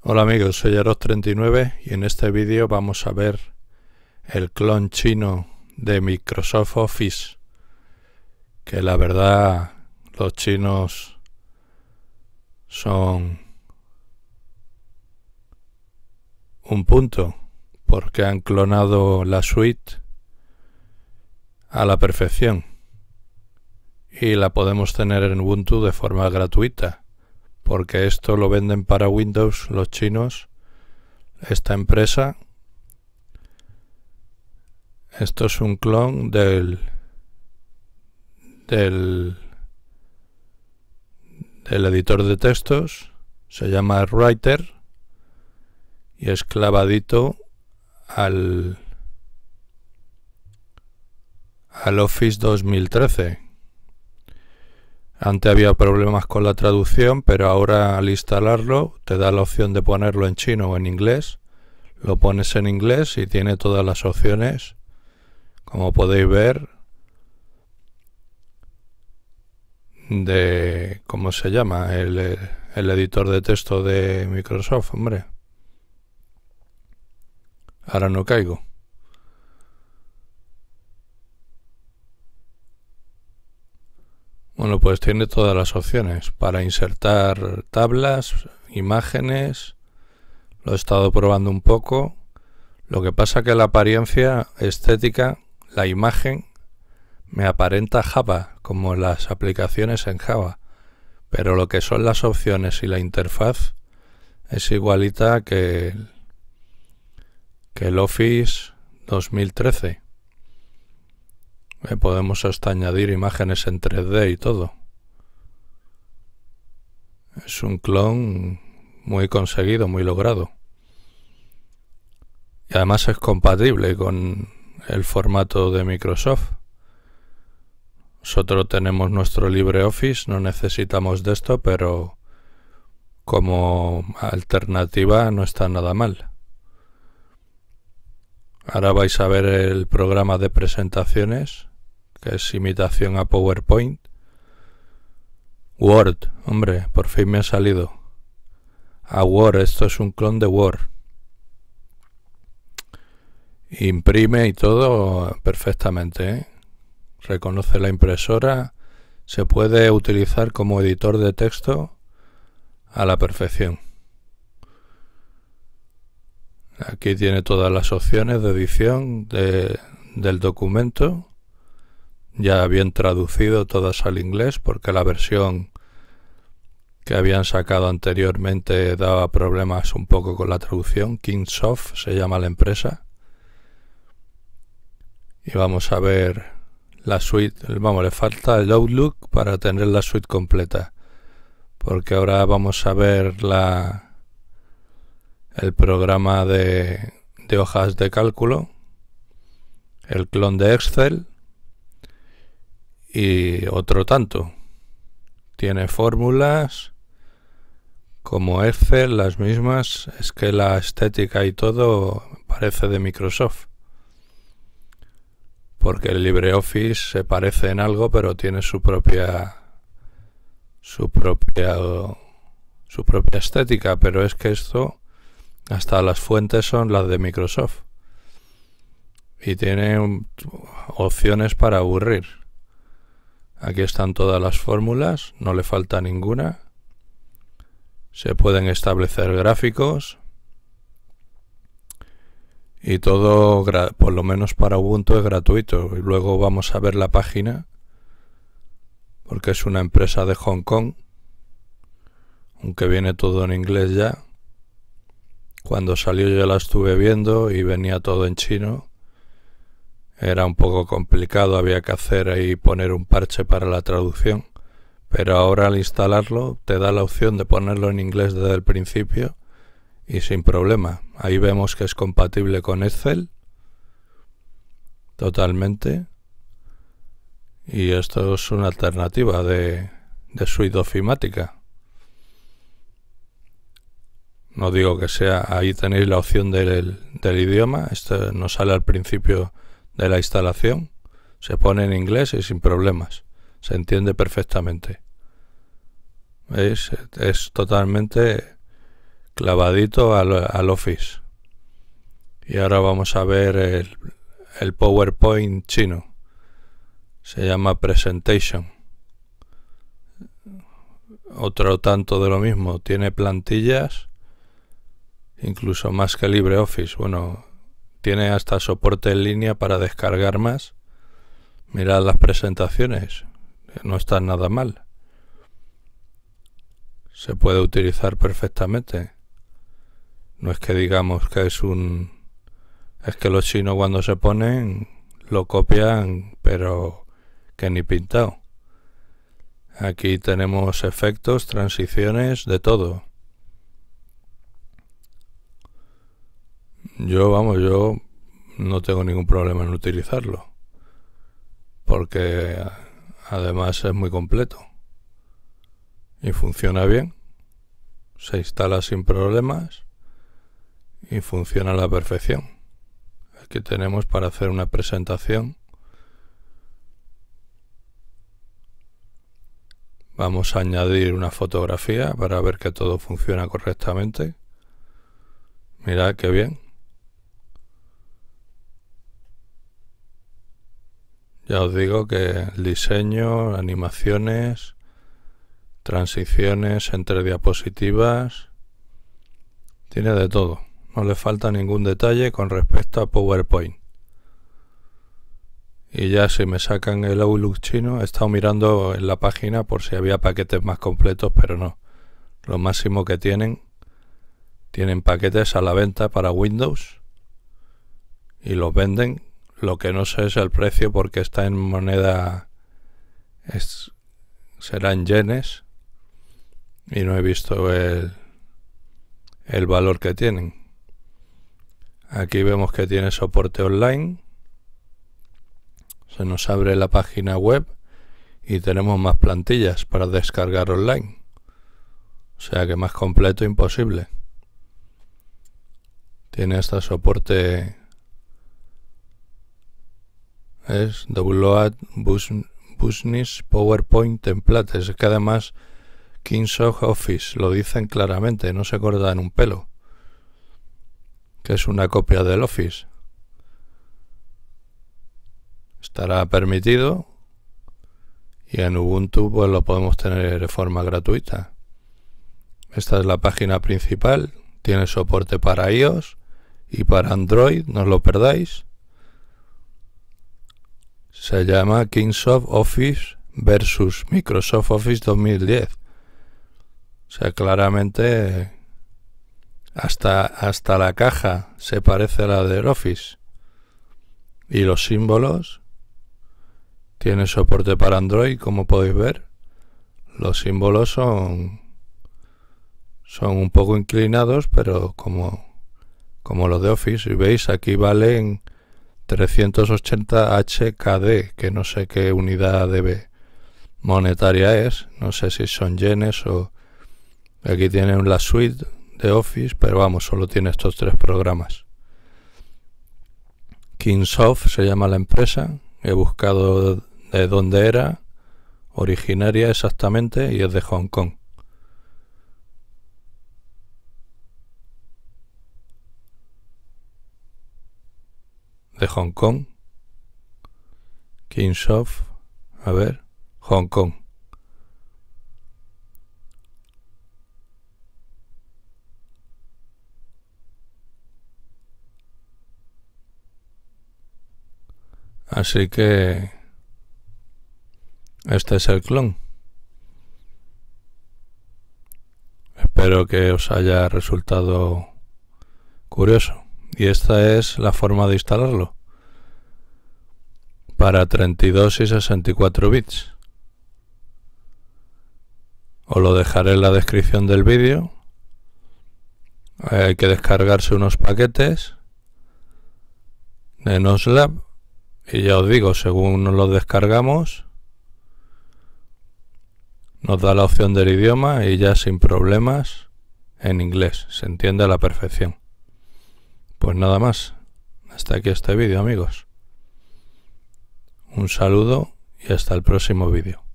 Hola amigos, soy Aros39 y en este vídeo vamos a ver el clon chino de Microsoft Office que la verdad los chinos son un punto porque han clonado la suite a la perfección y la podemos tener en Ubuntu de forma gratuita porque esto lo venden para Windows los chinos, esta empresa. Esto es un clon del del del editor de textos, se llama Writer y es clavadito al al Office 2013 antes había problemas con la traducción, pero ahora al instalarlo te da la opción de ponerlo en chino o en inglés. Lo pones en inglés y tiene todas las opciones. Como podéis ver, de... ¿Cómo se llama? El, el editor de texto de Microsoft, hombre. Ahora no caigo. Bueno, pues tiene todas las opciones para insertar tablas, imágenes. Lo he estado probando un poco. Lo que pasa que la apariencia estética, la imagen, me aparenta Java, como las aplicaciones en Java. Pero lo que son las opciones y la interfaz es igualita que que el Office 2013. Eh, podemos hasta añadir imágenes en 3D y todo. Es un clon muy conseguido, muy logrado. Y además es compatible con el formato de Microsoft. Nosotros tenemos nuestro LibreOffice, no necesitamos de esto, pero como alternativa no está nada mal. Ahora vais a ver el programa de presentaciones que es imitación a PowerPoint. Word, hombre, por fin me ha salido. A Word, esto es un clon de Word. Imprime y todo perfectamente. ¿eh? Reconoce la impresora. Se puede utilizar como editor de texto a la perfección. Aquí tiene todas las opciones de edición del documento ya habían traducido todas al inglés porque la versión que habían sacado anteriormente daba problemas un poco con la traducción. Kingsoft se llama la empresa. Y vamos a ver la suite. Vamos, le falta el Outlook para tener la suite completa. Porque ahora vamos a ver la, el programa de hojas de cálculo, el clon de Excel y otro tanto. Tiene fórmulas como Excel, las mismas, es que la estética y todo parece de Microsoft. Porque el LibreOffice se parece en algo, pero tiene su propia su propia su propia estética, pero es que esto hasta las fuentes son las de Microsoft. Y tiene opciones para aburrir. Aquí están todas las fórmulas, no le falta ninguna. Se pueden establecer gráficos. Y todo, por lo menos para Ubuntu, es gratuito. Y luego vamos a ver la página, porque es una empresa de Hong Kong. Aunque viene todo en inglés ya. Cuando salió yo la estuve viendo y venía todo en chino. Era un poco complicado, había que hacer ahí poner un parche para la traducción, pero ahora al instalarlo te da la opción de ponerlo en inglés desde el principio y sin problema. Ahí vemos que es compatible con Excel totalmente y esto es una alternativa de, de suite ofimática. No digo que sea, ahí tenéis la opción del, del idioma, esto nos sale al principio de la instalación se pone en inglés y sin problemas. Se entiende perfectamente. Es totalmente clavadito al, Office. Y ahora vamos a ver el, el PowerPoint chino. Se llama Presentation. Otro tanto de lo mismo. Tiene plantillas incluso más que LibreOffice. Bueno, tiene hasta soporte en línea para descargar más. Mirad las presentaciones, no está nada mal. Se puede utilizar perfectamente. No es que digamos que es un... Es que los chinos cuando se ponen lo copian, pero que ni pintado. Aquí tenemos efectos, transiciones, de todo. Yo, vamos, yo no tengo ningún problema en utilizarlo. Porque además es muy completo. Y funciona bien. Se instala sin problemas. Y funciona a la perfección. Aquí tenemos para hacer una presentación. Vamos a añadir una fotografía para ver que todo funciona correctamente. Mira qué bien. Ya os digo que el diseño, animaciones, transiciones entre diapositivas, tiene de todo. No le falta ningún detalle con respecto a PowerPoint. Y ya si me sacan el Outlook chino, he estado mirando en la página por si había paquetes más completos, pero no. Lo máximo que tienen, tienen paquetes a la venta para Windows y los venden lo que no sé es el precio porque está en moneda... Es, yenes y no he visto el, el valor que tienen. Aquí vemos que tiene soporte online. Se nos abre la página web y tenemos más plantillas para descargar online. O sea que más completo imposible. Tiene hasta soporte es download business PowerPoint templates. Es que además Kingsoft Office lo dicen claramente, no se en un pelo. Que es una copia del Office. Estará permitido. Y en Ubuntu pues lo podemos tener de forma gratuita. Esta es la página principal. Tiene soporte para iOS y para Android, no os lo perdáis se llama Kingsoft Office versus Microsoft Office 2010. O sea, claramente hasta, hasta la caja se parece a la del Office. Y los símbolos. Tiene soporte para Android, como podéis ver. Los símbolos son son un poco inclinados, pero como como los de Office, y veis aquí valen 380 HKD, que no sé qué unidad de monetaria es, no sé si son yenes o... Aquí tienen la suite de Office, pero vamos, solo tiene estos tres programas. Kingsoft se llama la empresa, he buscado de dónde era, originaria exactamente, y es de Hong Kong. de Hong Kong. Kings a ver, Hong Kong. Así que este es el clon. Espero que os haya resultado curioso y esta es la forma de instalarlo para 32 y 64 bits os lo dejaré en la descripción del vídeo hay que descargarse unos paquetes de NOSLAB y ya os digo, según nos los descargamos nos da la opción del idioma y ya sin problemas en inglés, se entiende a la perfección pues nada más. Hasta aquí este vídeo amigos. Un saludo y hasta el próximo vídeo.